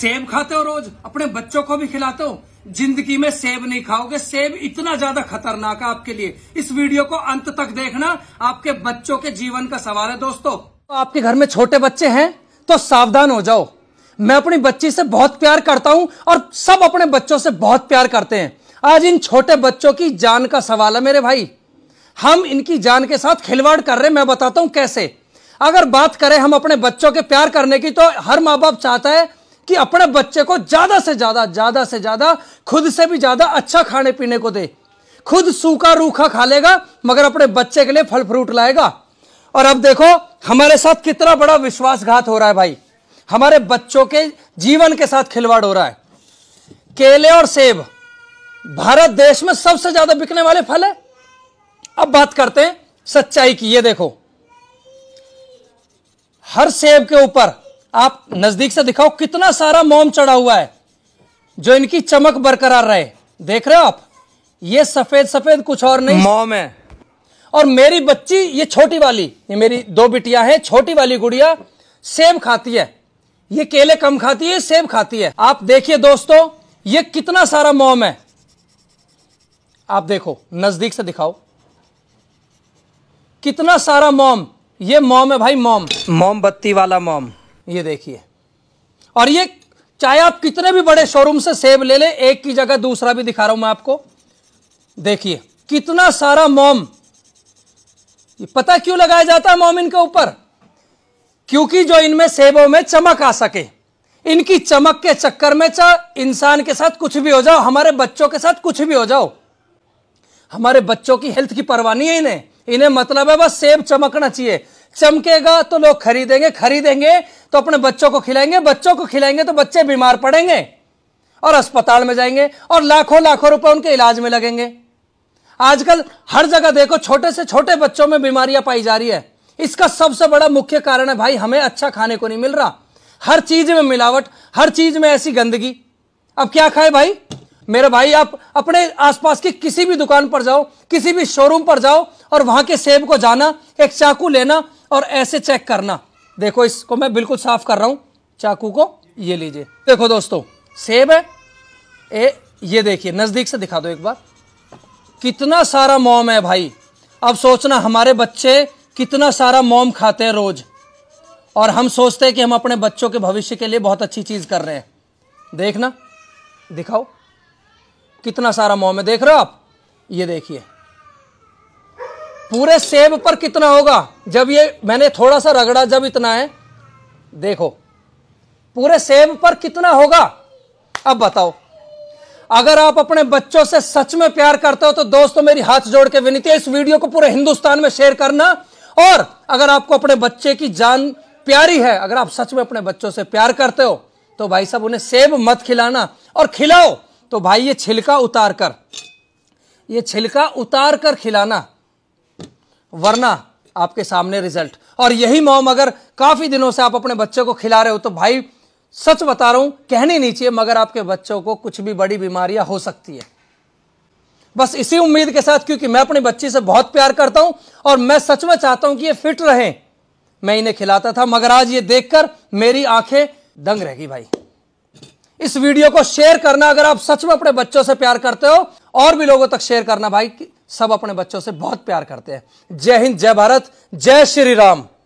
सेब खाते हो रोज अपने बच्चों को भी खिलाते हो जिंदगी में सेब नहीं खाओगे सेब इतना ज्यादा खतरनाक है आपके लिए इस वीडियो को अंत तक देखना आपके बच्चों के जीवन का सवाल है दोस्तों तो आपके घर में छोटे बच्चे हैं तो सावधान हो जाओ मैं अपनी बच्ची से बहुत प्यार करता हूं और सब अपने बच्चों से बहुत प्यार करते हैं आज इन छोटे बच्चों की जान का सवाल है मेरे भाई हम इनकी जान के साथ खिलवाड़ कर रहे हैं मैं बताता हूं कैसे अगर बात करें हम अपने बच्चों के प्यार करने की तो हर माँ बाप चाहता है कि अपने बच्चे को ज़्यादा से ज़्यादा ज़्यादा से ज़्यादा खुद से भी ज़्यादा अच्छा खाने पीने को दे खुद सूखा रूखा खा लेगा मगर अपने बच्चे के लिए फल फ्रूट लाएगा और अब देखो हमारे साथ कितना बड़ा विश्वासघात हो रहा है भाई हमारे बच्चों के जीवन के साथ खिलवाड़ हो रहा है केले और सेब भारत देश में सबसे ज्यादा बिकने वाले फल है अब बात करते हैं सच्चाई की ये देखो हर सेब के ऊपर आप नजदीक से दिखाओ कितना सारा मोम चढ़ा हुआ है जो इनकी चमक बरकरार रहे देख रहे हो आप ये सफेद सफेद कुछ और नहीं मोम है और मेरी बच्ची ये छोटी वाली ये मेरी दो बिटिया हैं छोटी वाली गुड़िया सेब खाती है ये केले कम खाती है सेब खाती है आप देखिए दोस्तों ये कितना सारा मोम है आप देखो नजदीक से दिखाओ कितना सारा मोम ये मोम है भाई मोम मोमबत्ती वाला मोम ये देखिए और ये चाहे आप कितने भी बड़े शोरूम से सेब ले लें एक की जगह दूसरा भी दिखा रहा हूं मैं आपको देखिए कितना सारा मोम ये पता क्यों लगाया जाता है मोम इनके ऊपर क्योंकि जो इनमें सेबों में चमक आ सके इनकी चमक के चक्कर में चाह इंसान के साथ कुछ भी हो जाओ हमारे बच्चों के साथ कुछ भी हो जाओ हमारे बच्चों की हेल्थ की परवाह नहीं है इन्हें इन्हें मतलब है बस सेब चमकना चाहिए चमकेगा तो लोग खरीदेंगे खरीदेंगे तो अपने बच्चों को खिलाएंगे बच्चों को खिलाएंगे तो बच्चे बीमार पड़ेंगे और अस्पताल में जाएंगे और लाखों लाखों रुपए उनके इलाज में लगेंगे आजकल हर जगह देखो छोटे से छोटे बच्चों में बीमारियां पाई जा रही है इसका सबसे बड़ा मुख्य कारण है भाई हमें अच्छा खाने को नहीं मिल रहा हर चीज में मिलावट हर चीज में ऐसी गंदगी अब क्या खाए भाई मेरे भाई आप अपने आसपास की किसी भी दुकान पर जाओ किसी भी शोरूम पर जाओ और वहां के सेब को जाना एक चाकू लेना और ऐसे चेक करना देखो इसको मैं बिल्कुल साफ कर रहा हूँ चाकू को ये लीजिए देखो दोस्तों सेब है ए ये देखिए नज़दीक से दिखा दो एक बार कितना सारा मोम है भाई अब सोचना हमारे बच्चे कितना सारा मोम खाते हैं रोज़ और हम सोचते हैं कि हम अपने बच्चों के भविष्य के लिए बहुत अच्छी चीज़ कर रहे हैं देखना दिखाओ कितना सारा मोम है देख रहे हो आप ये देखिए पूरे सेब पर कितना होगा जब ये मैंने थोड़ा सा रगड़ा जब इतना है देखो पूरे सेब पर कितना होगा अब बताओ अगर आप अपने बच्चों से सच में प्यार करते हो तो दोस्तों मेरी हाथ जोड़ के विनती है इस वीडियो को पूरे हिंदुस्तान में शेयर करना और अगर आपको अपने बच्चे की जान प्यारी है अगर आप सच में अपने बच्चों से प्यार करते हो तो भाई साहब उन्हें सेब मत खिलाना और खिलाओ तो भाई ये छिलका उतार कर ये छिलका उतार कर खिलाना वरना आपके सामने रिजल्ट और यही मोम अगर काफ़ी दिनों से आप अपने बच्चों को खिला रहे हो तो भाई सच बता रहा हूं कहने नहीं चाहिए मगर आपके बच्चों को कुछ भी बड़ी बीमारियां हो सकती है बस इसी उम्मीद के साथ क्योंकि मैं अपनी बच्ची से बहुत प्यार करता हूं और मैं सच में चाहता हूं कि ये फिट रहे मैं इन्हें खिलाता था मगर आज ये देखकर मेरी आंखें दंग रहेगी भाई इस वीडियो को शेयर करना अगर आप सच में अपने बच्चों से प्यार करते हो और भी लोगों तक शेयर करना भाई सब अपने बच्चों से बहुत प्यार करते हैं जय हिंद जय भारत जय श्री राम